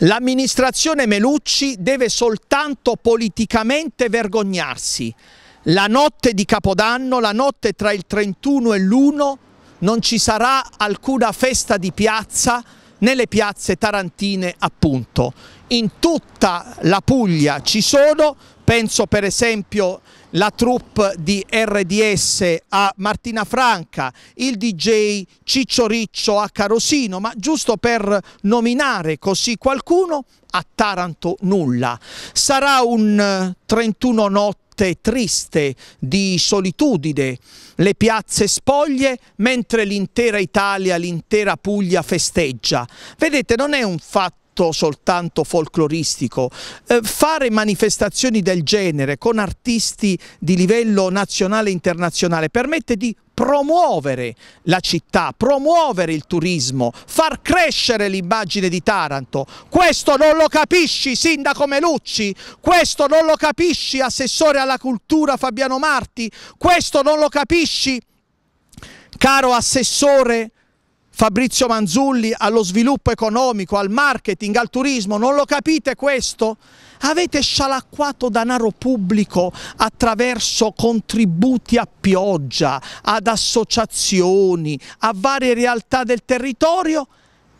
L'amministrazione Melucci deve soltanto politicamente vergognarsi. La notte di Capodanno, la notte tra il 31 e l'1, non ci sarà alcuna festa di piazza nelle piazze tarantine appunto. In tutta la Puglia ci sono penso per esempio la troupe di RDS a Martina Franca, il DJ Ciccio Riccio a Carosino, ma giusto per nominare così qualcuno, a Taranto nulla. Sarà un 31 eh, notte triste di solitudine, le piazze spoglie mentre l'intera Italia, l'intera Puglia festeggia. Vedete, non è un fatto atto soltanto folcloristico. Eh, fare manifestazioni del genere con artisti di livello nazionale e internazionale permette di promuovere la città, promuovere il turismo, far crescere l'immagine di Taranto. Questo non lo capisci Sindaco Melucci, questo non lo capisci Assessore alla Cultura Fabiano Marti, questo non lo capisci caro Assessore Fabrizio Manzulli allo sviluppo economico, al marketing, al turismo, non lo capite questo? Avete scialacquato denaro pubblico attraverso contributi a pioggia, ad associazioni, a varie realtà del territorio?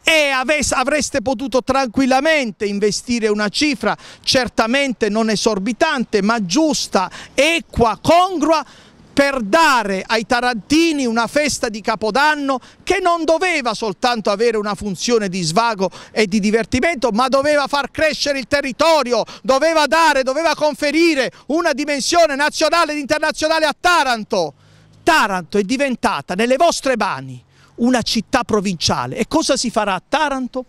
e avreste potuto tranquillamente investire una cifra certamente non esorbitante ma giusta, equa, congrua per dare ai tarantini una festa di Capodanno che non doveva soltanto avere una funzione di svago e di divertimento, ma doveva far crescere il territorio, doveva dare, doveva conferire una dimensione nazionale ed internazionale a Taranto. Taranto è diventata nelle vostre mani una città provinciale. E cosa si farà a Taranto?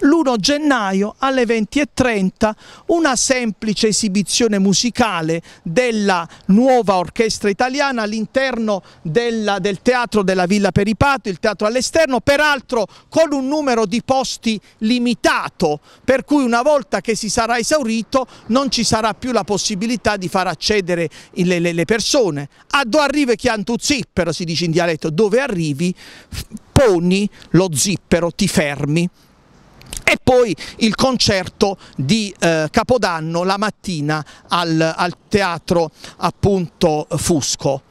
l'1 gennaio alle 20.30 una semplice esibizione musicale della nuova orchestra italiana all'interno del, teatro della Villa Peripato, il teatro all'esterno, peraltro con un numero di posti limitato, per cui una volta che si sarà esaurito non ci sarà più la possibilità di far accedere le, le, le persone. A dove arrivi chi antu zippero, si dice in dialetto, dove arrivi poni lo zippero, ti fermi e poi il concerto di eh, Capodanno la mattina al, al teatro appunto Fusco.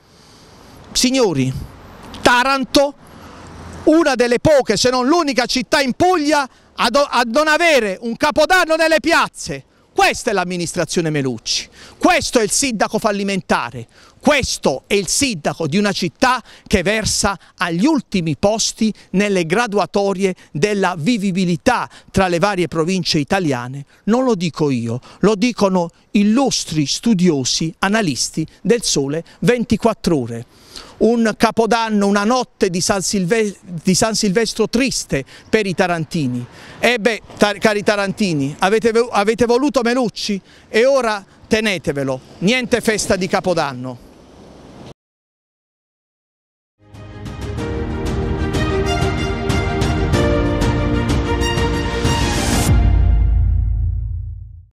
Signori, Taranto, una delle poche se non l'unica città in Puglia a non avere un Capodanno nelle piazze, questa è l'amministrazione Melucci, questo è il sindaco fallimentare, questo è il sindaco di una città che versa agli ultimi posti nelle graduatorie della vivibilità tra le varie province italiane. Non lo dico io, lo dicono illustri studiosi, analisti del Sole 24 Ore un capodanno, una notte di San, di San, Silvestro triste per i tarantini. Ebbe, tar cari tarantini, avete, avete voluto Melucci e ora tenetevelo, niente festa di Capodanno.